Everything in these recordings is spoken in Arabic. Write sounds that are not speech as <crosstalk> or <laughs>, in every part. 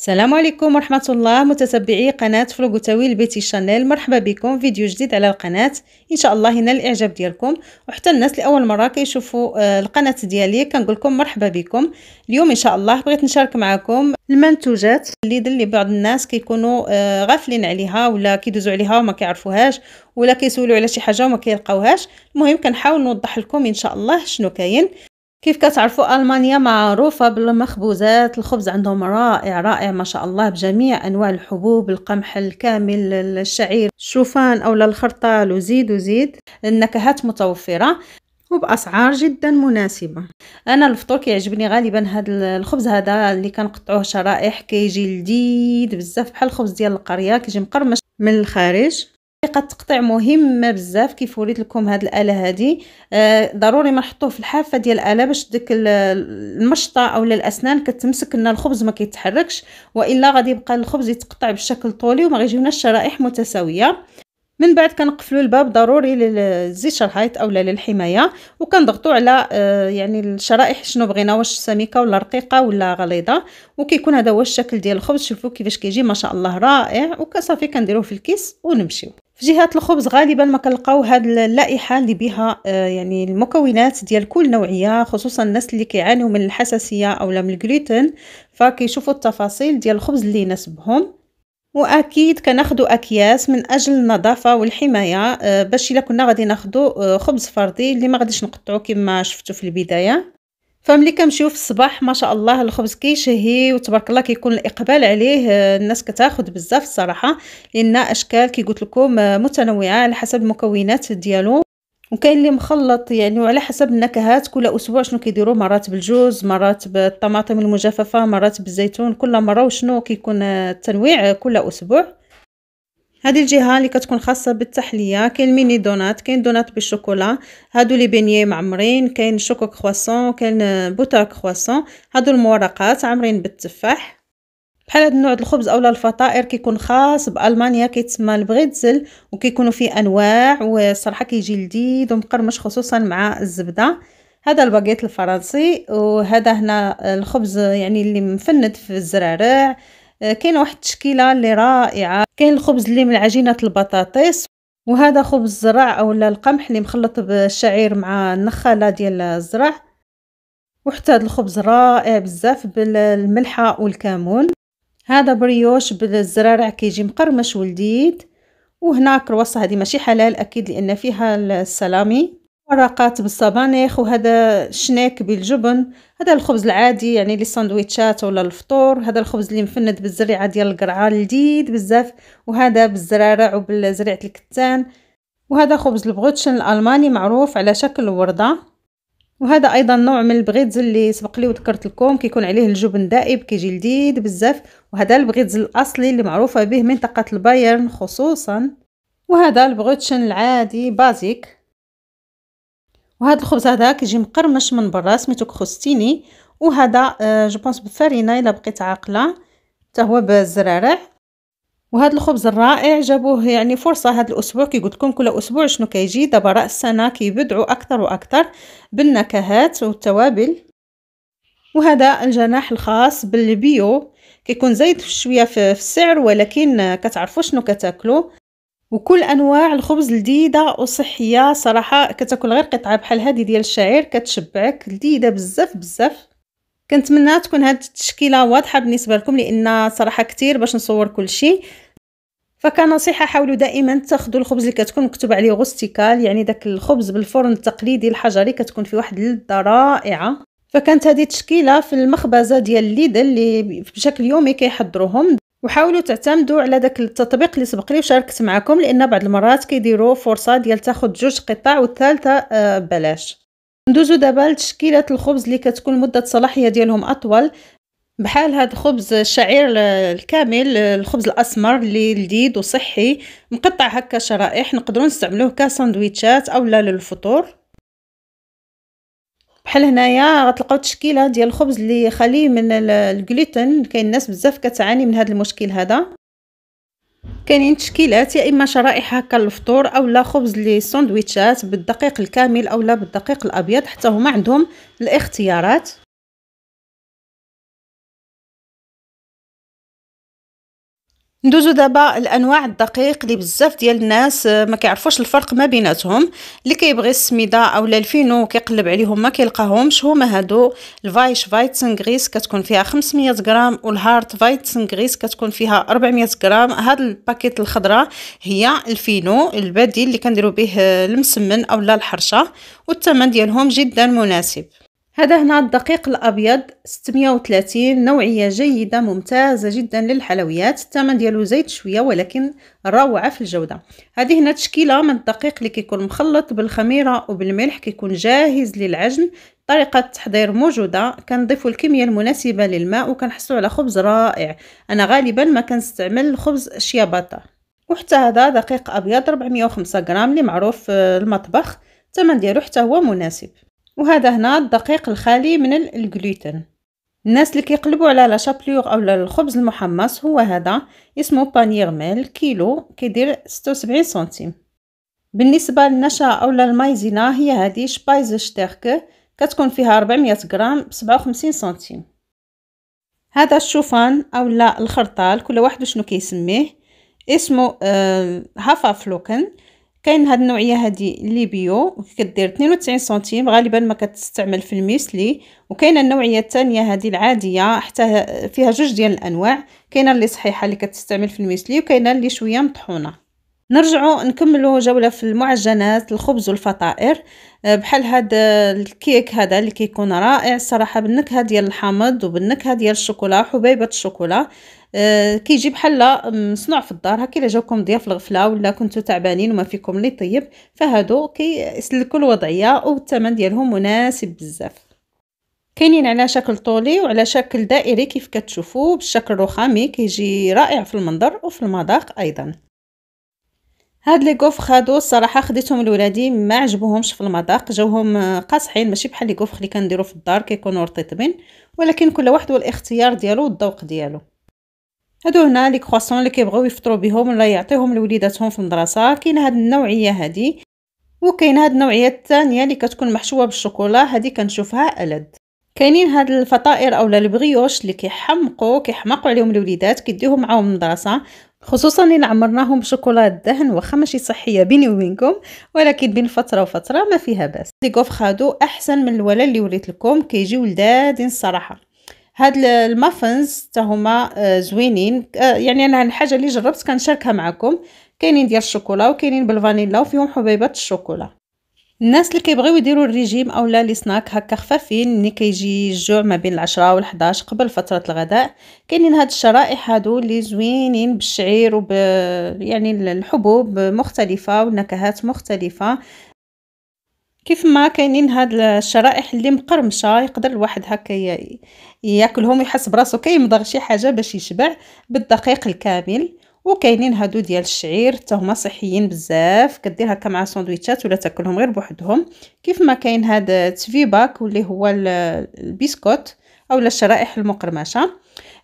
السلام عليكم ورحمة الله متتبعي قناة فلوغوتاوي البيتي شانيل مرحبا بكم فيديو جديد على القناة إن شاء الله ينال الإعجاب ديالكم وحتى الناس لأول مرة كيشوفوا آه، القناة ديالي كنقول لكم مرحبا بكم اليوم إن شاء الله بغيت نشارك معكم المنتوجات اللي اللي بعض الناس كيكونوا آه، غافلين عليها ولا كيدوزوا عليها وما كيعرفوهاش ولا كيسولوا على شي حاجه وما كيلقاوهاش المهم كنحاول نوضح لكم ان شاء الله شنو كاين كيف كتعرفوا المانيا معروفه بالمخبوزات الخبز عندهم رائع رائع ما شاء الله بجميع انواع الحبوب القمح الكامل الشعير الشوفان او الخرطال وزيد وزيد النكهات متوفره وباسعار جدا مناسبه انا الفطور كيعجبني غالبا هذا الخبز هذا اللي كنقطعوه شرائح كيجي لذيذ بزاف بحال الخبز ديال القريه كيجي مقرمش من الخارج طريقه تقطيع مهمه بزاف كيف وريت لكم هاد الاله هادي آه، ضروري ما نحطوه في الحافه ديال الاله باش ديك المشطه اولا الاسنان كتمسك ان الخبز ما كيتحركش والا غادي يبقى الخبز يتقطع بشكل طولي وما غيجيوناش شرائح متساويه من بعد كنقفلوا الباب ضروري للزيت شرحيط اولا للحمايه وكنضغطوا على آه، يعني الشرائح شنو بغينا واش سميكه ولا رقيقه ولا غليظه وكيكون هذا هو الشكل ديال الخبز شوفوا كيفاش كيجي ما شاء الله رائع وكصافي كنديروه في الكيس ونمشيو في جهات الخبز غالبا ما كنلقاو هاد اللائحه اللي بها آه، يعني المكونات ديال كل نوعيه خصوصا الناس اللي كيعانيو من الحساسيه اولا من الجلوتين فكيشوفوا التفاصيل ديال الخبز اللي يناسبهم واكيد كناخذوا اكياس من اجل النظافه والحمايه آه، باش الا كنا غادي ناخذوا آه، خبز فردي اللي ما غاديش نقطعو كما شفتوا في البدايه فملي كنمشيو في الصباح ما شاء الله الخبز كيشهي وتبارك الله كيكون الاقبال عليه الناس كتاخد بزاف الصراحه لان اشكال كي قلت لكم متنوعه على حسب المكونات ديالو وكاين اللي مخلط يعني وعلى حسب النكهات كل اسبوع شنو كيديروا مرات بالجوز مرات بالطماطم المجففه مرات بالزيتون كل مره وشنو كيكون التنويع كل اسبوع هذه الجهه اللي كتكون خاصه بالتحليه كاين ميني دونات كاين دونات بالشوكولا هادو لي بينيي معمرين كاين شوكو كرواسون كاين بوتر كرواسون هادو المورقات عامرين بالتفاح بحال هاد النوع د الخبز اولا الفطائر كيكون خاص بالمانيا كيتسمى البريتزل وكيكونوا فيه انواع والصراحه كيجي لذيذ ومقرمش خصوصا مع الزبده هذا الباغيت الفرنسي وهذا هنا الخبز يعني اللي مفند في الزرارع آه، كاين واحد التشكيله اللي رائعه كاين الخبز اللي من عجينه البطاطس وهذا خبز الزرع اولا القمح اللي مخلط بالشعير مع النخاله ديال الزرع وحتى هذا الخبز رائع بزاف بالملحه والكمون هذا بريوش بالزرارع كيجي مقرمش ولديد وهنا كروصه هذه ماشي حلال اكيد لان فيها السلامي ورقات بالصبانخ وهذا شناك بالجبن هذا الخبز العادي يعني لي ساندويتشات ولا الفطور هذا الخبز اللي مفند بالزريعه ديال القرعه لذيذ بزاف وهذا بالزرارع وبالزريعه الكتان وهذا خبز البغوتشن الالماني معروف على شكل ورده وهذا ايضا نوع من البغيتز اللي سبق لي وذكرت لكم كيكون عليه الجبن دائب كيجي لذيذ بزاف وهذا البغيتز الاصلي اللي معروفه به منطقه البايرن خصوصا وهذا البغوتشن العادي بازيك وهذا الخبز هذا كيجي مقرمش من برا سميتو كروستيني وهذا آه جو بونس بالفرينه الا بقيت عاقله حتى هو بالزرارع وهذا الخبز الرائع جابوه يعني فرصه هذا الاسبوع كي قلت لكم كل اسبوع شنو كيجي دابا راس السنه كيبدعوا اكثر واكثر بالنكهات والتوابل وهذا الجناح الخاص بالبيو كيكون زايد شويه في السعر ولكن كتعرفوا شنو كتاكلوا وكل انواع الخبز لذيذه وصحيه صراحه كتاكل غير قطعه بحال هذه ديال الشعير كتشبعك لذيذه بزاف بزاف كنتمنى تكون هاد التشكيله واضحه بالنسبه لكم لان صراحه كتير باش نصور كل شيء فكنصيحه حاولوا دائما تاخذوا الخبز اللي كتكون مكتوب عليه غوستيكال يعني داك الخبز بالفرن التقليدي الحجري كتكون فيه واحد اللذه رائعه فكانت هذه التشكيله في المخبزه ديال ليدل اللي بشكل يومي كيحضروهم وحاولوا تعتمدوا على داك التطبيق اللي سبق لي وشاركت معكم لان بعض المرات كيديروا فرصه ديال تاخذ جوج قطع والثالثه آه، ببلاش ندوزو دابا لتشكيلات الخبز اللي كتكون مده الصلاحيه ديالهم اطول بحال هاد الخبز الشعير الكامل آه، الخبز الاسمر اللي لذيذ وصحي مقطع هكا شرائح نقدروا نستعملوه كساندويتشات اولا للفطور بحال هنايا غتلقاو تشكيله ديال الخبز اللي خالي من الجلوتين كاين الناس بزاف كتعاني من هذا المشكل هذا كاينين تشكيلات يا اما شرائح هكا للفطور اولا خبز لي ساندويتشات بالدقيق الكامل اولا بالدقيق الابيض حتى هما عندهم الاختيارات ندوزو دابا الانواع الدقيق اللي بزاف ديال الناس آه، ما كيعرفوش الفرق ما بيناتهم اللي كيبغي السميده اولا الفينو كيقلب عليهم ما كيلقاهمش هما هادو الفايش فايتسنغريس كتكون فيها 500 غرام والهارت فايتسنغريس كتكون فيها 400 غرام هاد الباكيت الخضراء هي الفينو البديل اللي كنديرو به آه، المسمن اولا الحرشه والثمن ديالهم جدا مناسب هذا هنا الدقيق الابيض 630 نوعيه جيده ممتازه جدا للحلويات الثمن ديالو زايد شويه ولكن روعه في الجوده هذه هنا تشكيله من الدقيق اللي كيكون مخلط بالخميره وبالملح كيكون جاهز للعجن طريقه التحضير موجوده كنضيفوا الكميه المناسبه للماء وكنحصلوا على خبز رائع انا غالبا ما كنستعمل الخبز شياباتا وحتى هذا دقيق ابيض 405 غرام اللي معروف في آه، المطبخ الثمن ديالو حتى هو مناسب وهذا هنا الدقيق الخالي من الجلوتين الناس اللي كيقلبوا على لا شابلور اولا الخبز المحمص هو هذا اسمه بانير ميل كيلو كيدير 76 سنتيم بالنسبه للنشا اولا المايزينا هي هذه شبايز شتيرك كتكون فيها 400 غرام ب 57 سنتيم هذا الشوفان اولا الخرطال كل واحد شنو كيسميه اسمه آه، هافا فلوكن كاين هاد النوعيه هادي لي بيو كدير 92 سنتيم غالبا ما كتستعمل في الميسلي وكاينه النوعيه الثانيه هادي العاديه حتى فيها جوج ديال الانواع كاينه اللي صحيحه اللي كتستعمل في الميسلي وكاينه اللي شويه مطحونه نرجع نكمل جولة في المعجنات الخبز والفطائر آه، بحال هاد آه، الكيك هذا اللي كيكون رائع الصراحة بالنكهة ديال الحامض وبالنكهة ديال الشوكولا حبيبة الشوكولا آه، كيجي بحال مصنوع في الدار هكا الا جاكم ضياف الغفله ولا كنتو تعبانين وما فيكم اللي طيب فهادو كيسلكوا الوضعيه والثمن ديالهم مناسب بزاف كاينين على شكل طولي وعلى شكل دائري كيف كتشوفوا بالشكل الرخامي كيجي رائع في المنظر وفي المذاق ايضا هاد لي كوفخ هادو الصراحه خديتهم لولادي ما عجبوهمش في المذاق جاوهم آه، قاصحين ماشي بحال لي كوفخ اللي كنديرو في الدار كيكونوا رطيطبين ولكن كل واحد والاختيار ديالو والذوق ديالو هادو هنا لي كرواسون اللي كيبغيو يفطروا بهم ولا يعطيوهم لوليداتهم في المدرسه كاين هاد النوعيه هادي وكاين هاد النوعيه الثانيه اللي كتكون محشوه بالشوكولا هادي كنشوفها ألد كاينين هاد الفطائر اولا البغيوش اللي كيحمقوا كيحمقوا عليهم الوليدات كيديوهم معاهم المدرسه خصوصا اللي عمرناهم بشوكولات دهن واخا ماشي صحيه بيني وبينكم ولكن بين فتره وفتره ما فيها باس لي خادو احسن من الولا اللي وريت لكم كيجيو لذاذين الصراحه هاد المافنز حتى هما آه، زوينين آه، يعني انا الحاجه اللي جربت كنشاركها معكم كاينين ديال الشوكولا وكاينين بالفانيلا وفيهم حبيبات الشوكولا الناس اللي كيبغيو يديروا الريجيم اولا لي سناك هكا خفافين ملي كيجي الجوع ما بين العشرة و11 قبل فتره الغداء كاينين هاد الشرائح هادو اللي زوينين بالشعير وب يعني الحبوب مختلفه ونكهات مختلفه كيف ما كاينين هاد الشرائح اللي مقرمشه يقدر الواحد هكا ياكلهم ويحس براسو كيمضغ شي حاجه باش يشبع بالدقيق الكامل وكاينين هادو ديال الشعير حتى هما صحيين بزاف كدير هكا مع ساندويتشات ولا تاكلهم غير بوحدهم كيف ما كاين هاد تفيباك واللي هو البسكوت اولا الشرائح المقرمشه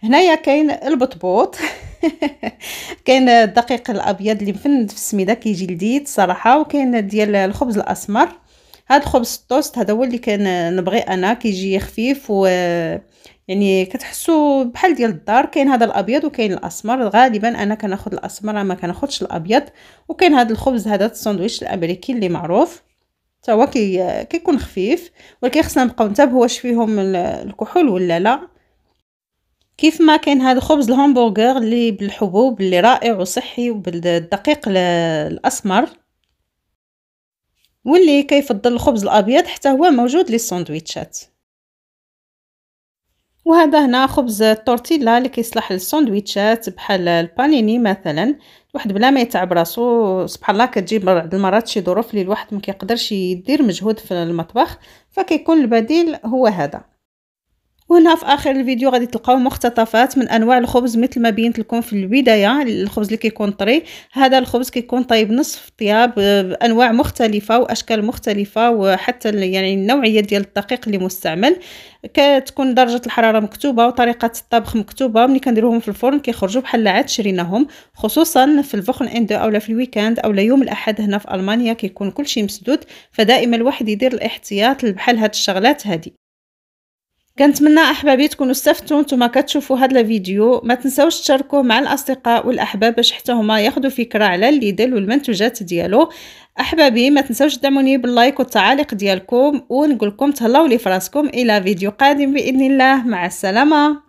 هنايا كاين البطبوط <laughs> كاين الدقيق الابيض اللي مفند في السميده كيجي لذيذ صراحه وكاين ديال الخبز الاسمر هاد الخبز التوست هذا هو اللي كان نبغي انا كيجي خفيف و يعني كتحسوا بحال ديال الدار كاين هذا الابيض وكاين الاسمر غالبا انا كناخذ الاسمر ما كناخذش الابيض وكاين هذا الخبز هذا الساندويتش الامريكي اللي معروف حتى هو كي كيكون خفيف ولكن خصنا نبقاو نتابعوا واش فيهم الكحول ولا لا كيف ما كاين هذا الخبز الهامبرغر اللي بالحبوب اللي رائع وصحي وبالدقيق الاسمر واللي كيفضل الخبز الابيض حتى هو موجود للساندويتشات وهذا هنا خبز التورتيلا اللي كيصلح للساندويتشات بحال البانيني مثلا الواحد بلا ما يتعب راسو سبحان الله كتجي بعض المرات شي ظروف اللي الواحد ما كيقدرش يدير مجهود في المطبخ فكيكون البديل هو هذا وهنا في اخر الفيديو غادي تلقاو مقتطفات من انواع الخبز مثل ما بينت لكم في البدايه الخبز اللي كيكون طري هذا الخبز كيكون طايب نصف طياب آه، بانواع مختلفه واشكال مختلفه وحتى يعني النوعيه ديال الدقيق اللي مستعمل كتكون درجه الحراره مكتوبه وطريقه الطبخ مكتوبه ملي كنديروهم في الفرن كيخرجوا بحال عاد شريناهم خصوصا في الفخن عند اولا في الويكاند اولا يوم الاحد هنا في المانيا كيكون كلشي مسدود فدائما الواحد يدير الاحتياط بحال هاد الشغلات هادي كنتمنى احبابي تكونوا استفدتوا نتوما كتشوفوا هذا الفيديو ما تنساوش تشاركوه مع الاصدقاء والاحباب باش حتى هما ياخذوا فكره على الليدل والمنتوجات ديالو احبابي ما تنساوش تدعموني باللايك والتعاليق ديالكم ونقول لكم تهلاو لي فراسكم الى فيديو قادم باذن الله مع السلامه